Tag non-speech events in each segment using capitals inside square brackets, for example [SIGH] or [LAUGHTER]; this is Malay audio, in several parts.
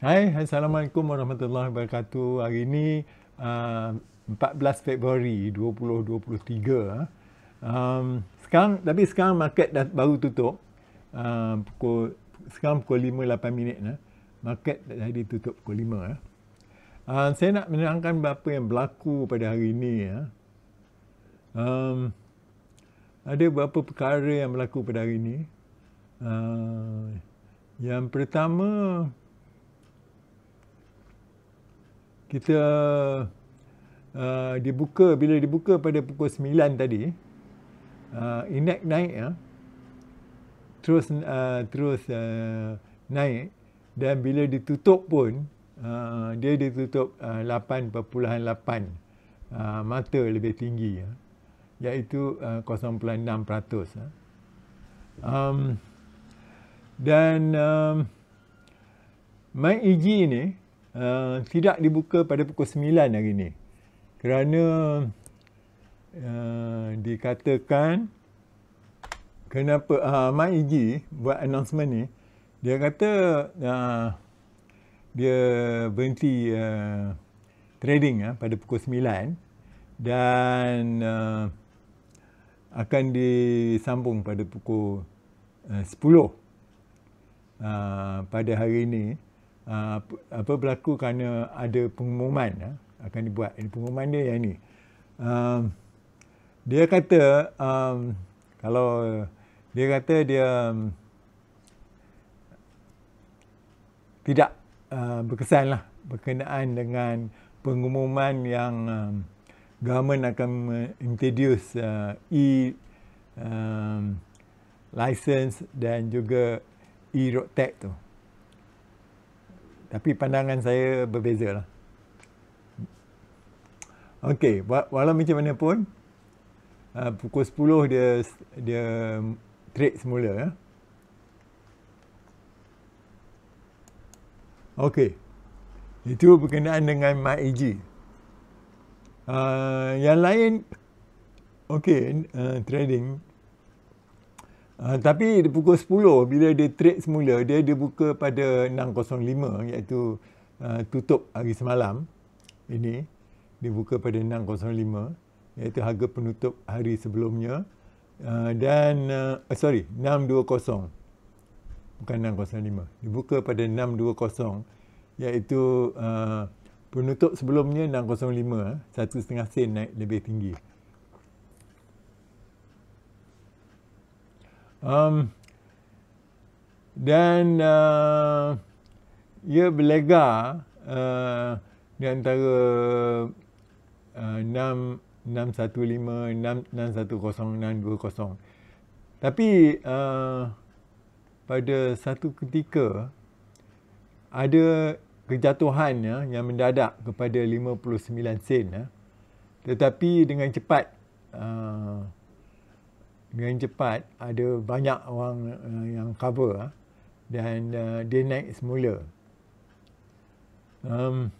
Hai, Assalamualaikum warahmatullahi wabarakatuh. Hari ini uh, 14 Februari 2023. Ah. Um, sekarang, tapi sekarang market dah baru tutup. Uh, pukul, sekarang pukul 5.08 minit. Nah. Market dah jadi tutup pukul 5. Eh. Ah. Uh, saya nak menerangkan apa yang berlaku pada hari ini. Ya. Eh. Um, ada beberapa perkara yang berlaku pada hari ini. Uh, yang pertama, kita uh, dibuka bila dibuka pada pukul 9 tadi uh, index naik ya uh, terus uh, terus uh, naik dan bila ditutup pun uh, dia ditutup uh, 8.8 uh, mata lebih tinggi ya uh, iaitu uh, 0.6% uh. Ya. um, dan um, MyEG ini uh, tidak dibuka pada pukul 9 hari ini kerana uh, dikatakan kenapa uh, Mak Iji buat announcement ni dia kata uh, dia berhenti uh, trading uh, pada pukul 9 dan uh, akan disambung pada pukul uh, 10 uh, pada hari ini uh, apa berlaku kerana ada pengumuman uh, akan dibuat. Ini pengumuman dia yang ini. Uh, ah, dia kata um, kalau dia kata dia um, tidak uh, berkesan lah berkenaan dengan pengumuman yang um, government akan introduce uh, e um, license dan juga e road tag tu tapi pandangan saya berbeza lah. Okey, walau macam mana pun, uh, pukul 10 dia dia trade semula. Ya. Okey, itu berkenaan dengan MyEG. Uh, yang lain, okey, uh, trading, Ah, tapi di pukul 10 bila dia trade semula dia dia buka pada 6.05 iaitu uh, tutup hari semalam ini dia buka pada 6.05 iaitu harga penutup hari sebelumnya uh, dan uh, sorry 6.20 bukan 6.05 dia buka pada 6.20 iaitu uh, penutup sebelumnya 6.05 satu setengah sen naik lebih tinggi Um, dan uh, ia berlegar uh, di antara uh, 6, 615, 6, 610, Tapi uh, pada satu ketika ada kejatuhan ya, yang mendadak kepada 59 sen. Ya. Tetapi dengan cepat uh, dengan cepat ada banyak orang uh, yang cover uh, dan uh, dia naik semula. Um,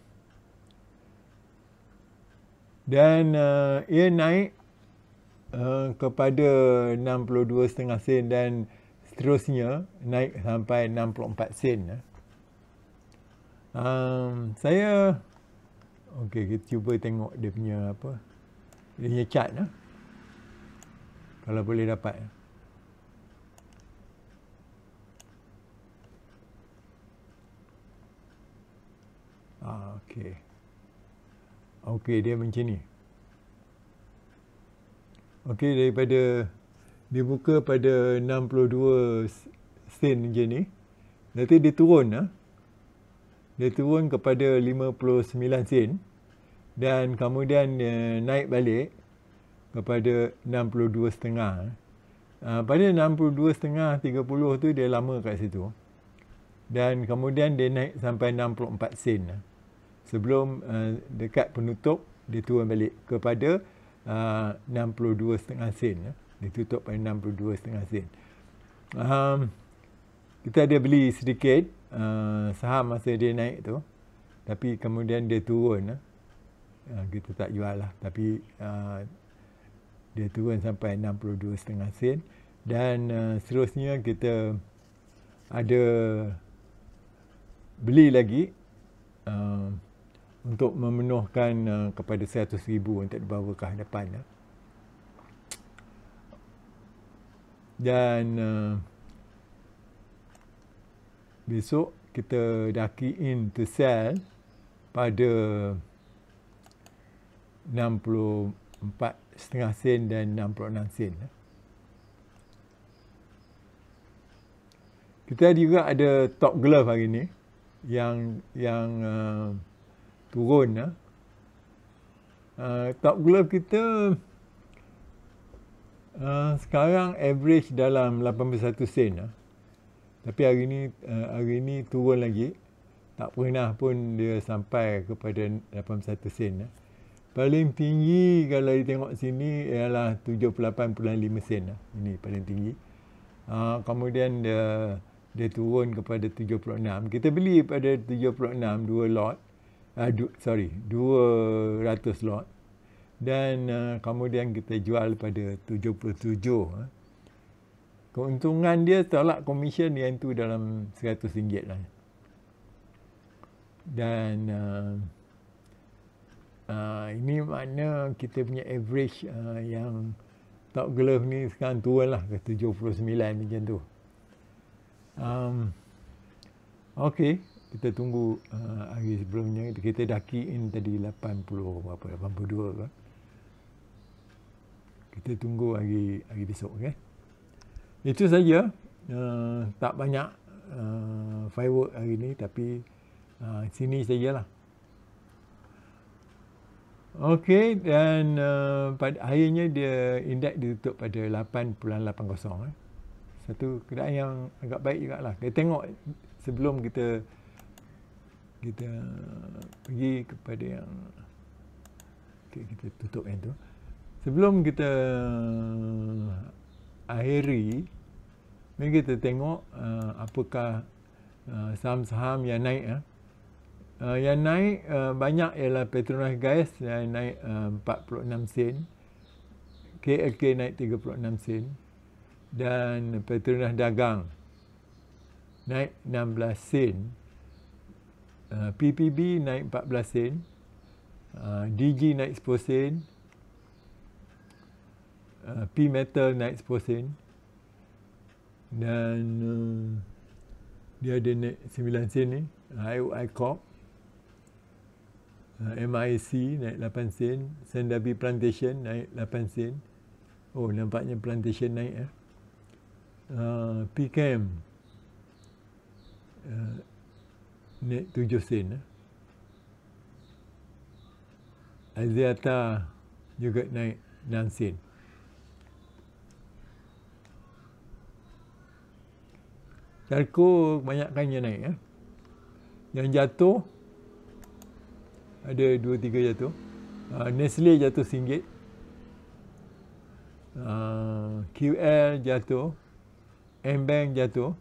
dan uh, ia naik uh, kepada 62.5 sen dan seterusnya naik sampai 64 sen. Uh. Um, saya okay kita cuba tengok dia punya apa dia punya chart Uh kalau boleh dapat. Ah, okey. Okey, dia macam ni. Okey, daripada dibuka pada 62 sen macam ni. Nanti dia turun. Ha? Dia turun kepada 59 sen. Dan kemudian eh, naik balik kepada 62.5. Eh. Ah, pada 62.5, 30 tu dia lama kat situ. Dan kemudian dia naik sampai 64 sen. Eh. Sebelum eh, dekat penutup, dia turun balik kepada 62.5 ah, sen. Dia tutup pada 62.5 sen. Kita ada beli sedikit ah, saham masa dia naik tu. Tapi kemudian dia turun. Kita tak jual lah. Tapi dia turun sampai 62 setengah sen dan uh, seterusnya kita ada beli lagi uh, untuk memenuhkan uh, kepada ribu untuk dibawa ke hadapan ya. dan uh, besok kita dah key in to sell pada 64 setengah sen dan 66 sen. Eh. Kita juga ada top glove hari ini yang yang uh, turun. Eh. Uh. top glove kita uh, sekarang average dalam 81 sen. Uh. Tapi hari ini uh, hari ini turun lagi. Tak pernah pun dia sampai kepada 81 sen. Uh paling tinggi kalau dia tengok sini ialah 78.5 sen lah. ini paling tinggi ha, kemudian dia dia turun kepada 76 kita beli pada 76 dua lot uh, du, sorry 200 lot dan uh, kemudian kita jual pada 77 keuntungan dia tolak komisen yang tu dalam 100 ringgit lah dan uh, Ah, ini makna kita punya average uh, yang tak gelap ni sekarang tua lah ke 79 macam tu. Um, okay, kita tunggu uh, hari sebelumnya. Kita dah key in tadi 80 apa, 82 ke. Kita tunggu hari, hari besok. Okay? Itu saja. Uh, tak banyak uh, firework hari ni tapi uh, sini sajalah. lah. Okey dan uh, pada akhirnya dia indeks ditutup pada 8.80 eh. Satu keadaan yang agak baik jugaklah. Kita tengok sebelum kita kita pergi kepada yang okay, kita tutup yang tu. Sebelum kita akhiri mari kita tengok uh, apakah uh, saham-saham uh, yang naik eh. Uh, yang naik uh, banyak ialah Petronas Gas yang naik uh, 46 sen. KLK naik 36 sen. Dan Petronas Dagang naik 16 sen. Uh, PPB naik 14 sen. Uh, DG naik 10 sen. Uh, P Metal naik 10 sen. Dan uh, dia ada naik 9 sen ni. IOI uh, Corp Uh, MIC naik 8 sen, Sandabi Plantation naik 8 sen. Oh, nampaknya plantation naik eh. Uh, PKM uh, naik 7 sen eh. Aziata juga naik 6 sen. Telco kainnya naik eh. Yang jatuh ada dua tiga jatuh. Uh, Nestle jatuh RM1. Uh, QL jatuh. Mbank jatuh.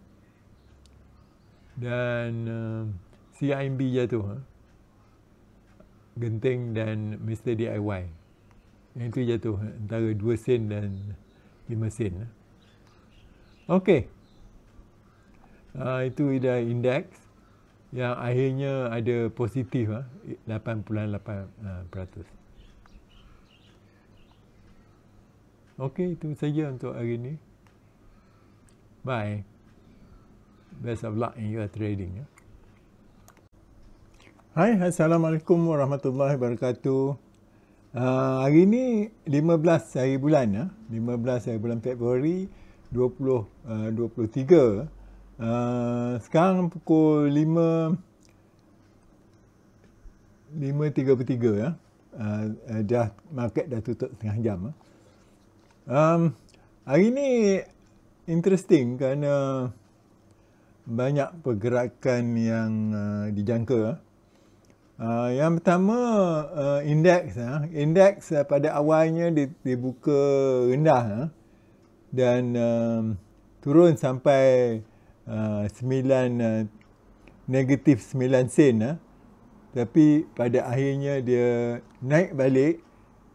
Dan uh, ah, CIMB jatuh. Huh? Ah. Genting dan Mr DIY. Yang itu jatuh antara 2 sen dan 5 sen. Okey. Uh, itu adalah indeks yang akhirnya ada positif 8.8%. Ah, Okey, itu saja untuk hari ini. Bye. Best of luck in your trading. Ya. Hai, Assalamualaikum Warahmatullahi Wabarakatuh. Uh, hari ini 15 hari bulan. Ya. 15 hari bulan Februari 2023. Uh, Ah, sekarang pukul 5 5.33 ya. Uh, uh, dah market dah tutup tengah jam. Uh. Um, hari ni interesting kerana banyak pergerakan yang uh, dijangka. Uh. Uh, yang pertama uh, indeks Uh. Ya. Indeks uh, pada awalnya dibuka rendah Uh. Dan um, turun sampai Ah, sembilan uh, negatif sembilan sen uh. tapi pada akhirnya dia naik balik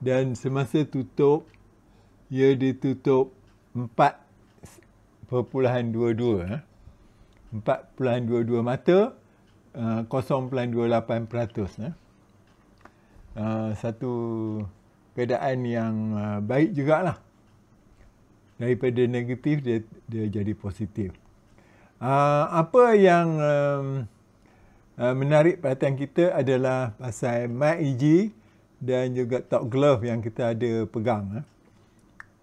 dan semasa tutup ia ditutup empat empat dua dua, 4.22 dua dua mata kosong uh, 0.28% uh. Uh, satu keadaan yang uh, baik jugalah daripada negatif dia, dia jadi positif. Ah, apa yang um, uh, menarik perhatian kita adalah pasal mic EG dan juga top glove yang kita ada pegang. Eh. Ah.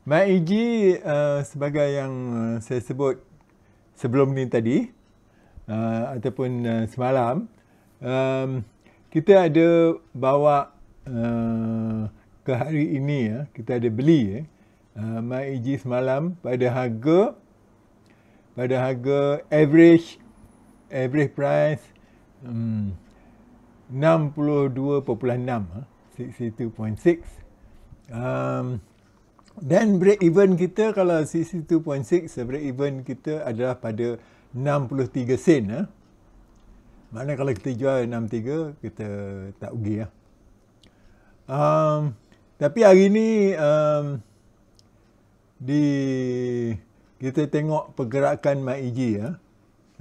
Mic EG uh, sebagai yang saya sebut sebelum ni tadi uh, ataupun uh, semalam, um, kita ada bawa uh, ke hari ini, ya, kita ada beli ya, eh, uh, Mic EG semalam pada harga pada harga average average price um, 62.6 uh, 62.6 um, dan break even kita kalau 62.6 eh, break even kita adalah pada 63 sen uh. Ah. mana kalau kita jual 63 kita tak ugi uh. Ah. um, tapi hari ni um, di kita tengok pergerakan MyEG ya.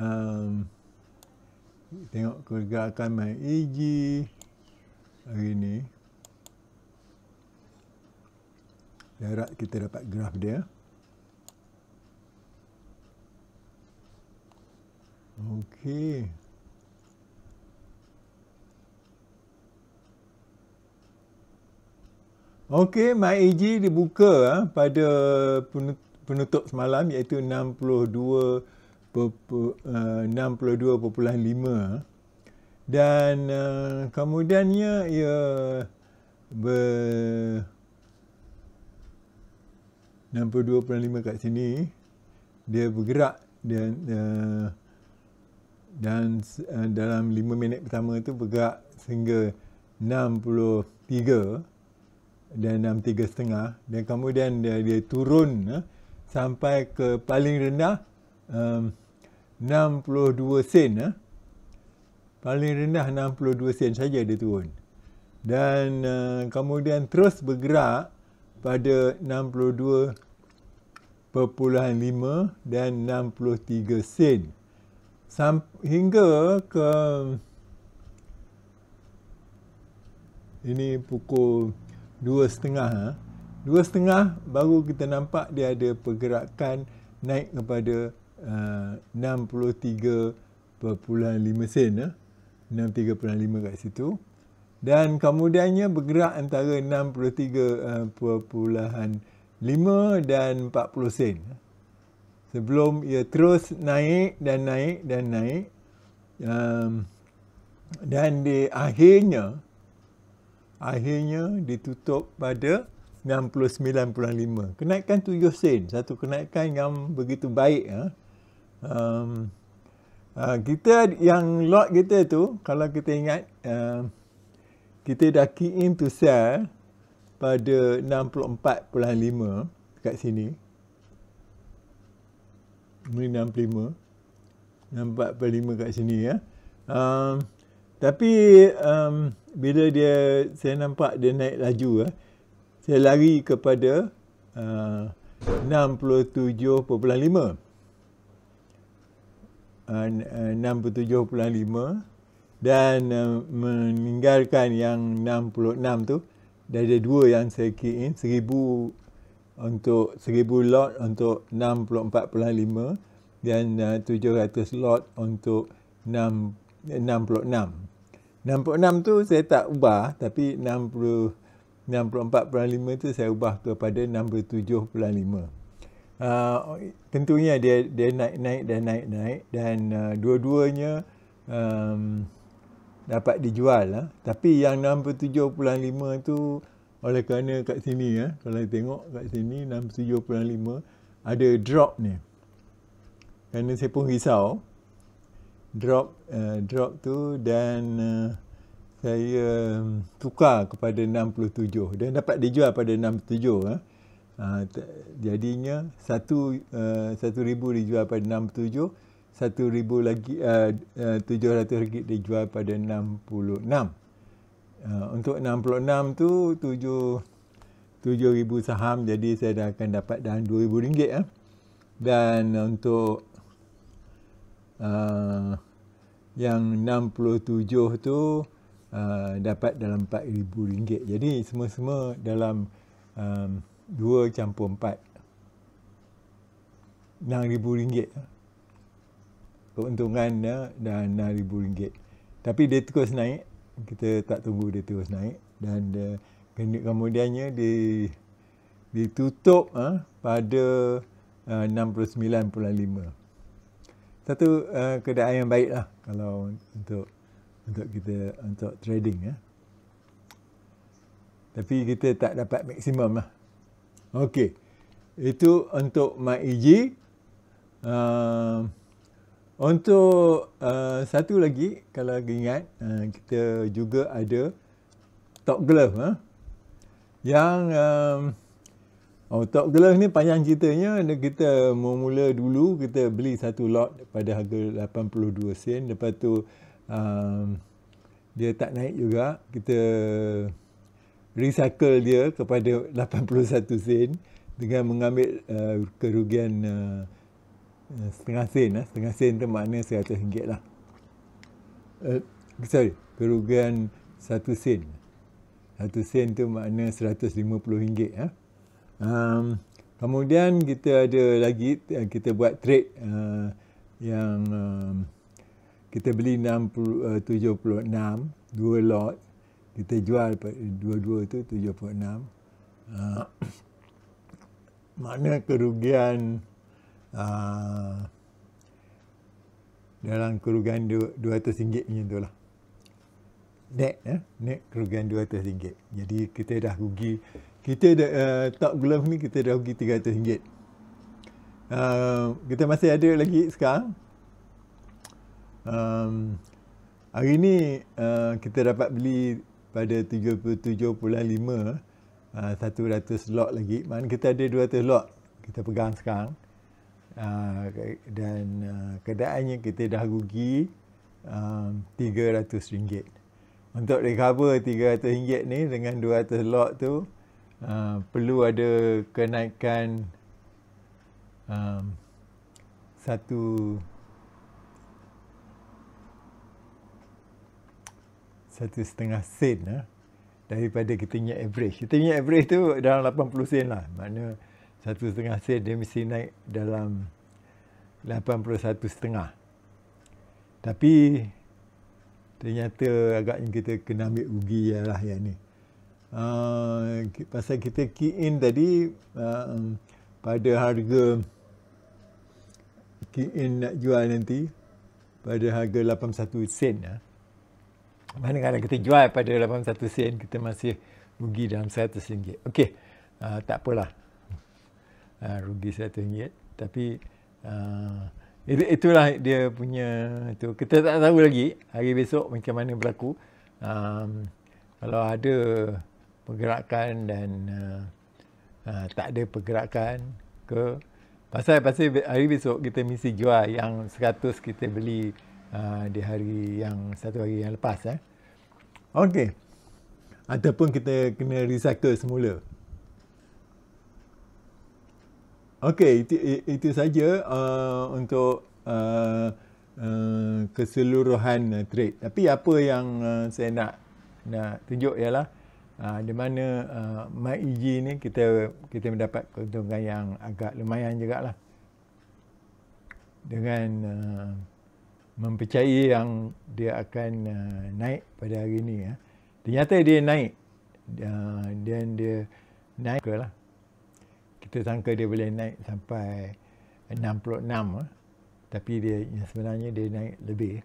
Um, tengok pergerakan MyEG hari ini. Darat kita dapat graf dia. Okey. Okey, MyEG dibuka ya, pada penutup penutup semalam iaitu 62 uh, 62.5 dan uh, kemudiannya ia ber 62.5 kat sini dia bergerak dan uh, dan uh, dalam 5 minit pertama tu bergerak sehingga 63 dan 63 setengah dan kemudian dia, dia turun uh, sampai ke paling rendah um, 62 sen eh. paling rendah 62 sen saja dia turun dan uh, kemudian terus bergerak pada 62.5 dan 63 sen Sam, hingga ke ini pukul 2.30 ha. Eh dua setengah baru kita nampak dia ada pergerakan naik kepada eh, uh, 63.5 sen eh? 63.5 kat situ dan kemudiannya bergerak antara 63.5 uh, dan 40 sen eh. sebelum ia terus naik dan naik dan naik um, dan di akhirnya akhirnya ditutup pada 69.5. Kenaikan 7 sen. Satu kenaikan yang begitu baik. Ha? Um, uh, kita yang lot kita tu, kalau kita ingat, uh, kita dah key in to sell pada 64.5 dekat sini. Ini 65. 64.5 kat sini ya. Um, tapi um, bila dia saya nampak dia naik laju eh. Ya saya lari kepada uh, 67.5 uh, 67.5 dan uh, meninggalkan yang 66 tu dah ada dua yang saya key in 1000 untuk 1000 lot untuk 64.5 dan uh, 700 lot untuk 6 66. 66 tu saya tak ubah tapi 64.5 itu saya ubah kepada 67.5. Uh, ah, tentunya dia dia naik-naik dan naik-naik dan uh, dua-duanya um, dapat dijual lah. Tapi yang 67.5 tu oleh kerana kat sini ya, kalau tengok kat sini 67.5 ada drop ni. Kerana saya pun risau drop uh, drop tu dan uh, saya um, tukar kepada 67 dan dapat dijual pada 67 eh. Ha, jadinya satu uh, satu ribu dijual pada 67 satu ribu lagi uh, uh, tujuh ratus ringgit dijual pada 66 uh, untuk 66 tu tujuh tujuh ribu saham jadi saya dah akan dapat dalam dua ribu ringgit eh. dan untuk uh, yang 67 tu uh, dapat dalam rm ringgit. Jadi semua-semua dalam um, 2 campur 4. RM6,000 keuntungan dia dan RM6,000 tapi dia terus naik kita tak tunggu dia terus naik dan uh, kemudiannya dia ditutup uh, pada uh, 69.5 satu uh, keadaan yang baik lah kalau untuk untuk kita untuk trading ya, Tapi kita tak dapat maksimum lah. Okey. Itu untuk my Uh, untuk uh, satu lagi kalau ingat uh, kita juga ada top glove eh. Yang um, Oh, top glove ni panjang ceritanya kita mula dulu kita beli satu lot pada harga 82 sen lepas tu um, dia tak naik juga kita recycle dia kepada 81 [LAUGHS] sen dengan mengambil uh, kerugian uh, uh setengah sen lah. setengah sen tu maknanya 100 ringgit lah uh, sorry kerugian 1 sen 1 sen tu makna 150 ringgit lah. um, kemudian kita ada lagi uh, kita buat trade uh, yang um, kita beli 60, 76 eh, dua lot kita jual dua-dua tu 76 uh, ah, [COUGHS] mana kerugian uh, dalam kerugian 200 ringgit macam tu lah net eh? net kerugian 200 ringgit jadi kita dah rugi kita dah, uh, top glove ni kita dah rugi 300 ringgit uh, kita masih ada lagi sekarang Um, hari ini uh, eh, kita dapat beli pada 77.5 uh, 100 lot lagi. Maknanya kita ada 200 lot kita pegang sekarang. Uh, dan uh, keadaannya kita dah rugi um, RM300. Untuk recover RM300 ni dengan 200 lot tu uh, perlu ada kenaikan um, satu satu setengah sen eh, daripada kita punya average. Kita punya average tu dalam 80 sen lah. Maknanya satu setengah sen dia mesti naik dalam 81 setengah. Tapi ternyata agaknya kita kena ambil rugi lah yang ni. Uh, pasal kita key in tadi uh, pada harga key in nak jual nanti pada harga 81 sen lah. Uh, mana kadang kita jual pada 81 sen kita masih rugi dalam 100 ringgit. Okey. Uh, tak apalah. Uh, rugi 100 ringgit tapi uh, ah, it, itulah dia punya tu. Kita tak tahu lagi hari besok macam mana berlaku. Um, kalau ada pergerakan dan uh, uh, tak ada pergerakan ke pasal pasal hari besok kita mesti jual yang 100 kita beli uh, di hari yang satu hari yang lepas eh. Okey. Ataupun kita kena recycle semula. Okey, itu itu saja uh, untuk uh, uh, keseluruhan uh, trade. Tapi apa yang uh, saya nak nak tunjuk ialah uh, di mana uh, MyEG e ni kita kita mendapat keuntungan yang agak lumayan jugaklah. Dengan uh, mempercayai yang dia akan uh, naik pada hari ini ya. Ternyata dia naik uh, dan uh, dia naik ke lah. Kita sangka dia boleh naik sampai 66 uh, ya. tapi dia sebenarnya dia naik lebih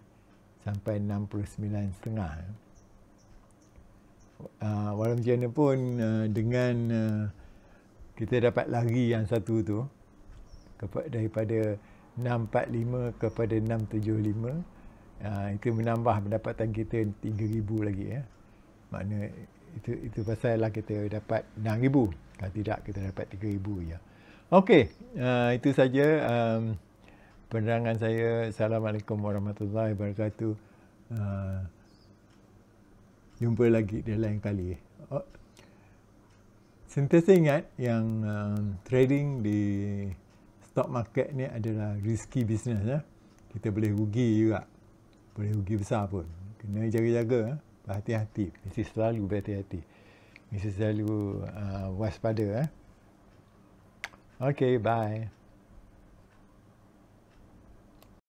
sampai 69 setengah. Ya. Uh, walaupun macam mana pun uh, dengan uh, kita dapat lagi yang satu tu kepada daripada 645 kepada 675 uh, ah, itu menambah pendapatan kita 3000 lagi ya. Makna itu itu pasallah kita dapat 6000. Kalau tidak kita dapat 3000 ya. Okey, uh, itu saja um, penerangan saya. Assalamualaikum warahmatullahi wabarakatuh. Uh, jumpa lagi di lain kali. Oh. Sentiasa ingat yang um, trading di stock market ni adalah risky business ya. Kita boleh rugi juga. Boleh rugi besar pun. Kena jaga-jaga. Ya. hati hati Mesti selalu berhati-hati. Mesti selalu uh, waspada. Eh. Okay, bye.